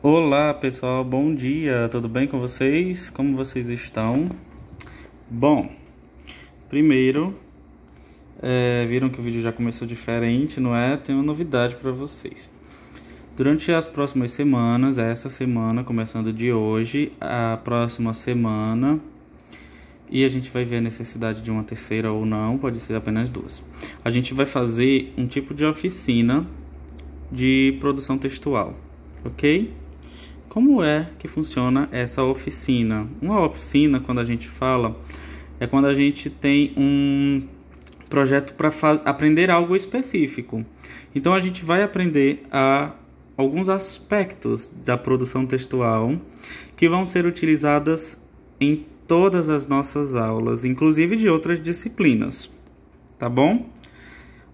Olá pessoal, bom dia, tudo bem com vocês? Como vocês estão? Bom, primeiro, é, viram que o vídeo já começou diferente, não é? Tem uma novidade para vocês. Durante as próximas semanas, essa semana, começando de hoje, a próxima semana, e a gente vai ver a necessidade de uma terceira ou não, pode ser apenas duas. A gente vai fazer um tipo de oficina de produção textual, ok? como é que funciona essa oficina? Uma oficina, quando a gente fala, é quando a gente tem um projeto para aprender algo específico. Então a gente vai aprender a alguns aspectos da produção textual que vão ser utilizadas em todas as nossas aulas, inclusive de outras disciplinas. Tá bom?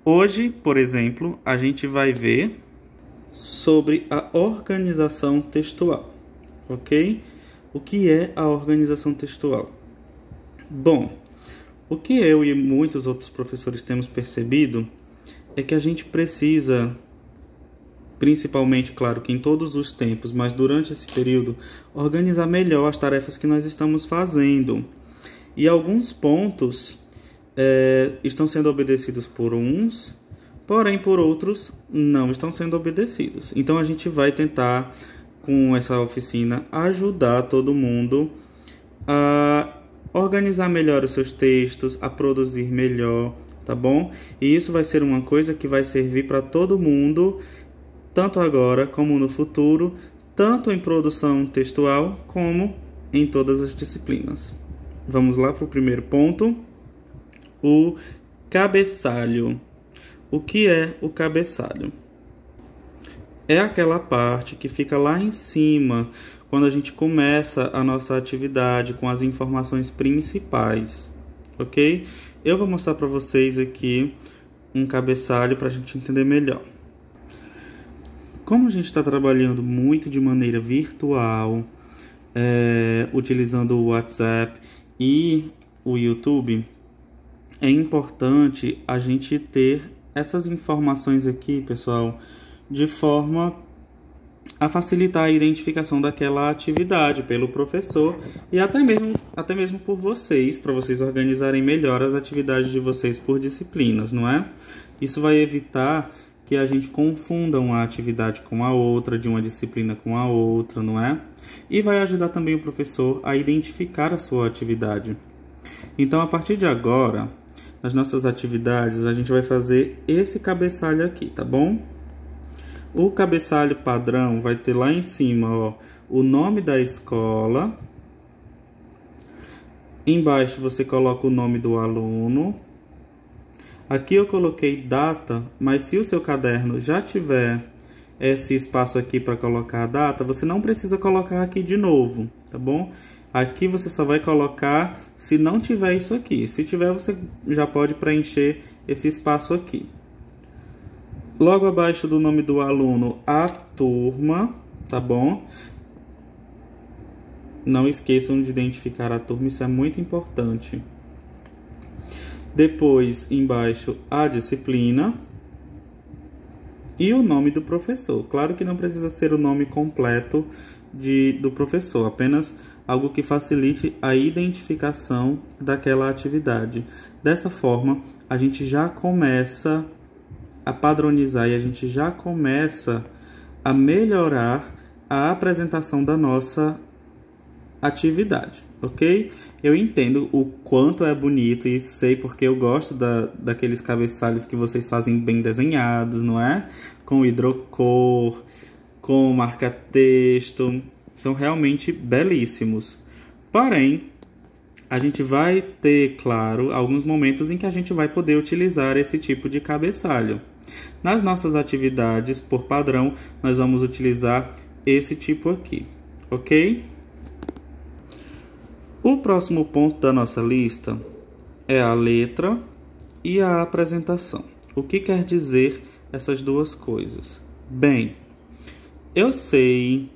Hoje, por exemplo, a gente vai ver sobre a organização textual, ok? O que é a organização textual? Bom, o que eu e muitos outros professores temos percebido é que a gente precisa, principalmente, claro, que em todos os tempos, mas durante esse período, organizar melhor as tarefas que nós estamos fazendo. E alguns pontos é, estão sendo obedecidos por uns, porém por outros não estão sendo obedecidos. Então a gente vai tentar com essa oficina ajudar todo mundo a organizar melhor os seus textos, a produzir melhor, tá bom? E isso vai ser uma coisa que vai servir para todo mundo, tanto agora como no futuro, tanto em produção textual como em todas as disciplinas. Vamos lá para o primeiro ponto: o cabeçalho. O que é o cabeçalho? É aquela parte que fica lá em cima quando a gente começa a nossa atividade com as informações principais, ok? Eu vou mostrar para vocês aqui um cabeçalho para a gente entender melhor. Como a gente está trabalhando muito de maneira virtual, é, utilizando o WhatsApp e o YouTube, é importante a gente ter essas informações aqui, pessoal, de forma a facilitar a identificação daquela atividade pelo professor e até mesmo, até mesmo por vocês, para vocês organizarem melhor as atividades de vocês por disciplinas, não é? Isso vai evitar que a gente confunda uma atividade com a outra, de uma disciplina com a outra, não é? E vai ajudar também o professor a identificar a sua atividade. Então, a partir de agora, nas nossas atividades, a gente vai fazer esse cabeçalho aqui, tá bom? O cabeçalho padrão vai ter lá em cima, ó, o nome da escola. Embaixo você coloca o nome do aluno. Aqui eu coloquei data, mas se o seu caderno já tiver esse espaço aqui para colocar a data, você não precisa colocar aqui de novo, tá bom? Aqui você só vai colocar se não tiver isso aqui. Se tiver, você já pode preencher esse espaço aqui. Logo abaixo do nome do aluno, a turma, tá bom? Não esqueçam de identificar a turma, isso é muito importante. Depois, embaixo, a disciplina e o nome do professor. Claro que não precisa ser o nome completo de, do professor, apenas algo que facilite a identificação daquela atividade. Dessa forma, a gente já começa a padronizar e a gente já começa a melhorar a apresentação da nossa atividade, ok? Eu entendo o quanto é bonito e sei porque eu gosto da, daqueles cabeçalhos que vocês fazem bem desenhados, não é? Com hidrocor, com marca-texto, são realmente belíssimos. Porém, a gente vai ter, claro, alguns momentos em que a gente vai poder utilizar esse tipo de cabeçalho. Nas nossas atividades, por padrão, nós vamos utilizar esse tipo aqui, ok? O próximo ponto da nossa lista é a letra e a apresentação. O que quer dizer essas duas coisas? Bem, eu sei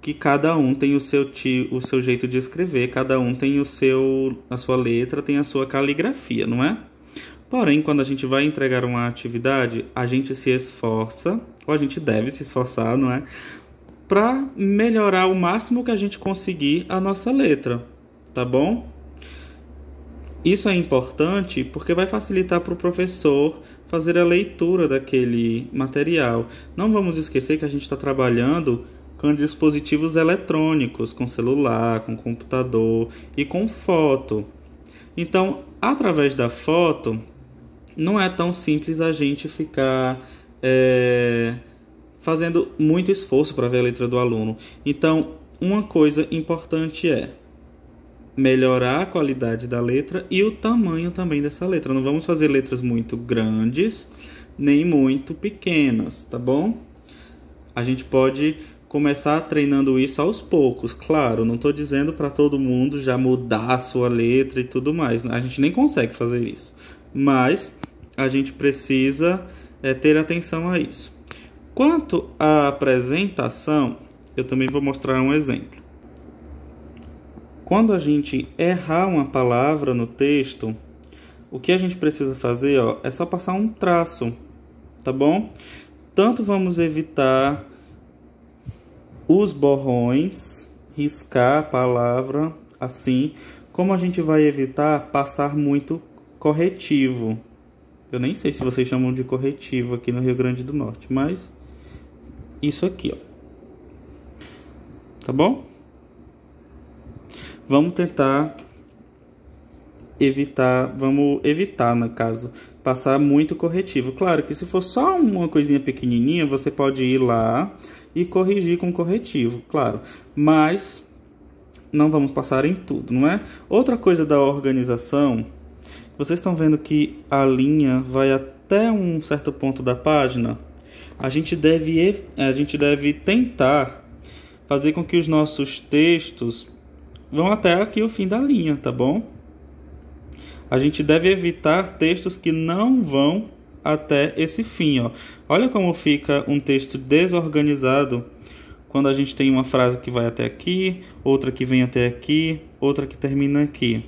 que cada um tem o seu, ti, o seu jeito de escrever, cada um tem o seu, a sua letra, tem a sua caligrafia, não é? Porém, quando a gente vai entregar uma atividade, a gente se esforça, ou a gente deve se esforçar, não é? Para melhorar o máximo que a gente conseguir a nossa letra, tá bom? Isso é importante porque vai facilitar para o professor fazer a leitura daquele material. Não vamos esquecer que a gente está trabalhando com dispositivos eletrônicos, com celular, com computador e com foto. Então, através da foto, não é tão simples a gente ficar é, fazendo muito esforço para ver a letra do aluno. Então, uma coisa importante é melhorar a qualidade da letra e o tamanho também dessa letra. Não vamos fazer letras muito grandes nem muito pequenas, tá bom? A gente pode começar treinando isso aos poucos, claro, não estou dizendo para todo mundo já mudar a sua letra e tudo mais, né? a gente nem consegue fazer isso, mas a gente precisa é, ter atenção a isso. Quanto à apresentação, eu também vou mostrar um exemplo. Quando a gente errar uma palavra no texto, o que a gente precisa fazer ó, é só passar um traço, tá bom? Tanto vamos evitar os borrões, riscar a palavra assim, como a gente vai evitar passar muito corretivo. Eu nem sei se vocês chamam de corretivo aqui no Rio Grande do Norte, mas isso aqui, ó. Tá bom? Vamos tentar evitar, vamos evitar, no caso, passar muito corretivo. Claro que se for só uma coisinha pequenininha, você pode ir lá e corrigir com corretivo, claro. Mas não vamos passar em tudo, não é? Outra coisa da organização, vocês estão vendo que a linha vai até um certo ponto da página. A gente deve, a gente deve tentar fazer com que os nossos textos vão até aqui o fim da linha, tá bom? A gente deve evitar textos que não vão até esse fim. Ó. Olha como fica um texto desorganizado quando a gente tem uma frase que vai até aqui, outra que vem até aqui, outra que termina aqui.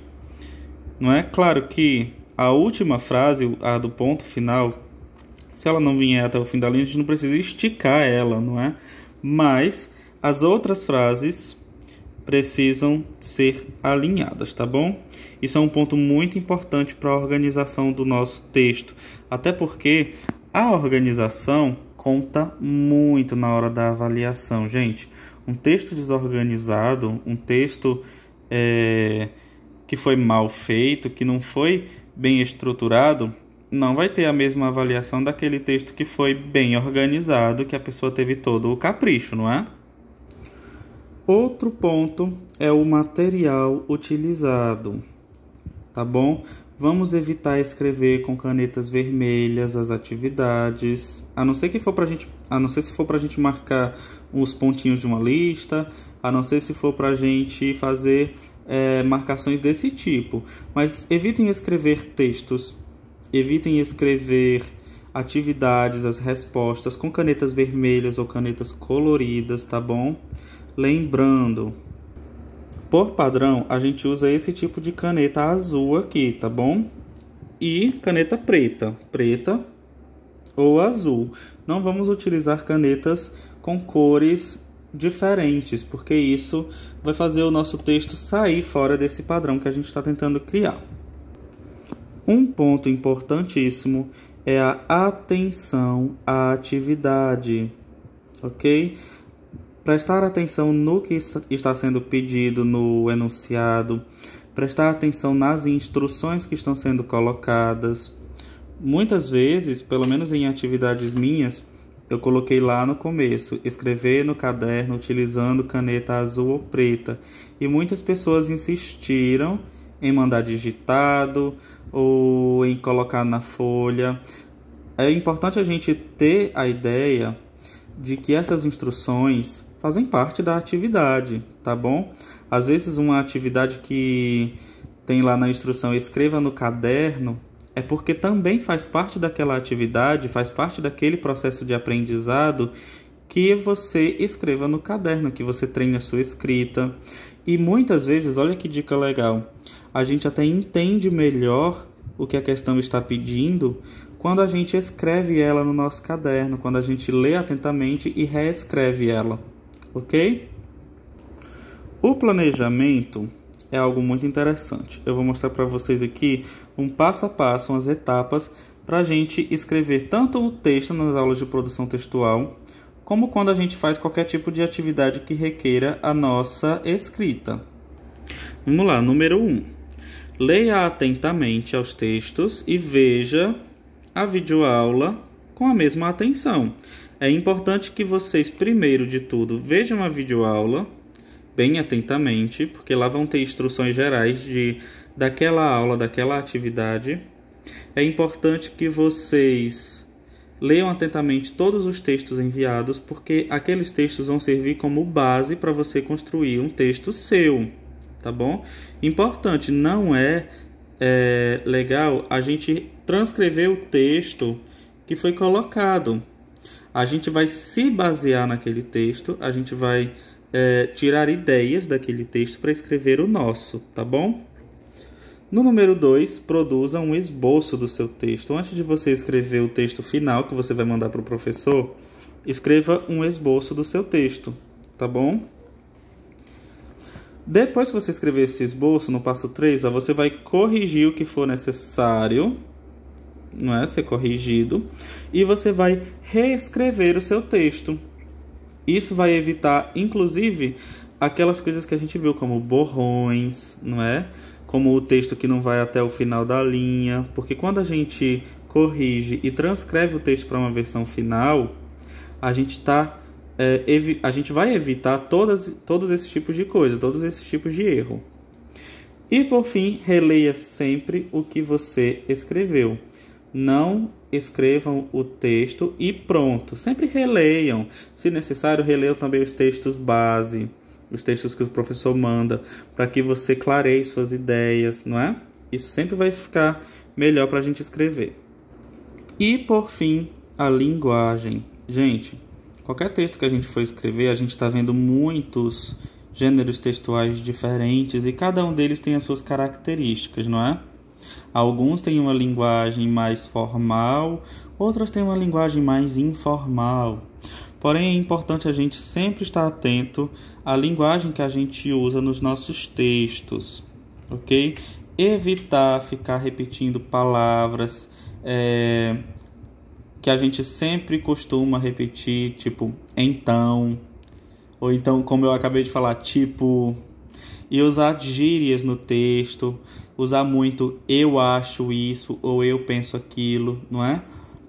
Não é claro que a última frase, a do ponto final, se ela não vier até o fim da linha, a gente não precisa esticar ela, não é? Mas as outras frases precisam ser alinhadas, tá bom? Isso é um ponto muito importante para a organização do nosso texto. Até porque a organização conta muito na hora da avaliação, gente. Um texto desorganizado, um texto é, que foi mal feito, que não foi bem estruturado, não vai ter a mesma avaliação daquele texto que foi bem organizado, que a pessoa teve todo o capricho, não é? Outro ponto é o material utilizado, tá bom? Vamos evitar escrever com canetas vermelhas as atividades, a não ser que for pra gente, a não ser se for pra gente marcar os pontinhos de uma lista, a não ser se for pra gente fazer é, marcações desse tipo. Mas evitem escrever textos, evitem escrever atividades, as respostas com canetas vermelhas ou canetas coloridas, tá bom? Lembrando, por padrão, a gente usa esse tipo de caneta azul aqui, tá bom? E caneta preta, preta ou azul. Não vamos utilizar canetas com cores diferentes, porque isso vai fazer o nosso texto sair fora desse padrão que a gente está tentando criar. Um ponto importantíssimo é a atenção à atividade, ok? prestar atenção no que está sendo pedido no enunciado, prestar atenção nas instruções que estão sendo colocadas. Muitas vezes, pelo menos em atividades minhas, eu coloquei lá no começo, escrever no caderno utilizando caneta azul ou preta. E muitas pessoas insistiram em mandar digitado ou em colocar na folha. É importante a gente ter a ideia de que essas instruções fazem parte da atividade, tá bom? Às vezes uma atividade que tem lá na instrução escreva no caderno é porque também faz parte daquela atividade, faz parte daquele processo de aprendizado que você escreva no caderno, que você treine a sua escrita. E muitas vezes, olha que dica legal, a gente até entende melhor o que a questão está pedindo quando a gente escreve ela no nosso caderno, quando a gente lê atentamente e reescreve ela ok? O planejamento é algo muito interessante. Eu vou mostrar para vocês aqui um passo a passo, umas etapas para a gente escrever tanto o texto nas aulas de produção textual, como quando a gente faz qualquer tipo de atividade que requeira a nossa escrita. Vamos lá, número 1. Um. Leia atentamente aos textos e veja a videoaula com a mesma atenção é importante que vocês, primeiro de tudo, vejam a videoaula bem atentamente, porque lá vão ter instruções gerais de daquela aula, daquela atividade. É importante que vocês leiam atentamente todos os textos enviados, porque aqueles textos vão servir como base para você construir um texto seu, tá bom? Importante, não é, é legal a gente transcrever o texto que foi colocado a gente vai se basear naquele texto, a gente vai é, tirar ideias daquele texto para escrever o nosso, tá bom? No número 2, produza um esboço do seu texto. Antes de você escrever o texto final que você vai mandar para o professor, escreva um esboço do seu texto, tá bom? Depois que você escrever esse esboço, no passo 3, você vai corrigir o que for necessário não é? ser corrigido, e você vai reescrever o seu texto. Isso vai evitar, inclusive, aquelas coisas que a gente viu, como borrões, não é? Como o texto que não vai até o final da linha, porque quando a gente corrige e transcreve o texto para uma versão final, a gente tá é, a gente vai evitar todas, todos esses tipos de coisa, todos esses tipos de erro. E por fim, releia sempre o que você escreveu não escrevam o texto e pronto. Sempre releiam. Se necessário, releiam também os textos base, os textos que o professor manda, para que você clareie suas ideias, não é? Isso sempre vai ficar melhor para a gente escrever. E por fim, a linguagem. Gente, qualquer texto que a gente for escrever, a gente está vendo muitos gêneros textuais diferentes e cada um deles tem as suas características, não é? Alguns têm uma linguagem mais formal, outros têm uma linguagem mais informal. Porém, é importante a gente sempre estar atento à linguagem que a gente usa nos nossos textos, ok? Evitar ficar repetindo palavras é, que a gente sempre costuma repetir, tipo então, ou então, como eu acabei de falar, tipo e usar gírias no texto, usar muito eu acho isso ou eu penso aquilo, não é?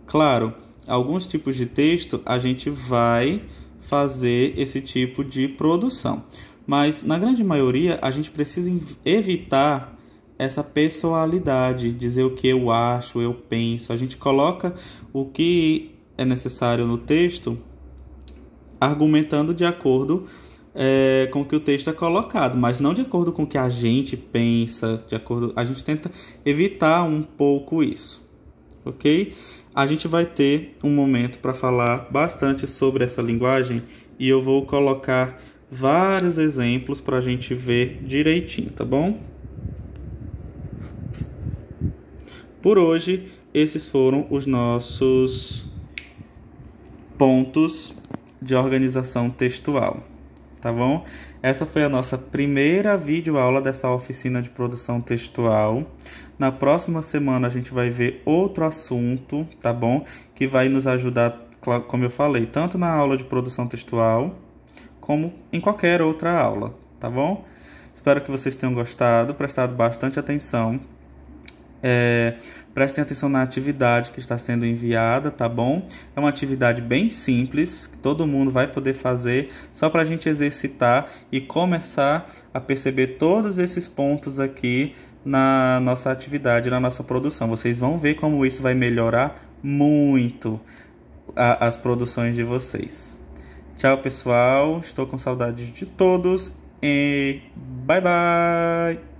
Claro, alguns tipos de texto a gente vai fazer esse tipo de produção, mas na grande maioria a gente precisa evitar essa pessoalidade, dizer o que eu acho, eu penso. A gente coloca o que é necessário no texto argumentando de acordo é, com que o texto é colocado, mas não de acordo com o que a gente pensa, de acordo, a gente tenta evitar um pouco isso, ok? A gente vai ter um momento para falar bastante sobre essa linguagem e eu vou colocar vários exemplos para a gente ver direitinho, tá bom? Por hoje, esses foram os nossos pontos de organização textual tá bom? Essa foi a nossa primeira videoaula dessa oficina de produção textual. Na próxima semana a gente vai ver outro assunto, tá bom? Que vai nos ajudar, como eu falei, tanto na aula de produção textual como em qualquer outra aula, tá bom? Espero que vocês tenham gostado, prestado bastante atenção. É, prestem atenção na atividade que está sendo enviada, tá bom? É uma atividade bem simples, que todo mundo vai poder fazer, só para a gente exercitar e começar a perceber todos esses pontos aqui na nossa atividade, na nossa produção. Vocês vão ver como isso vai melhorar muito a, as produções de vocês. Tchau, pessoal. Estou com saudade de todos. E bye bye.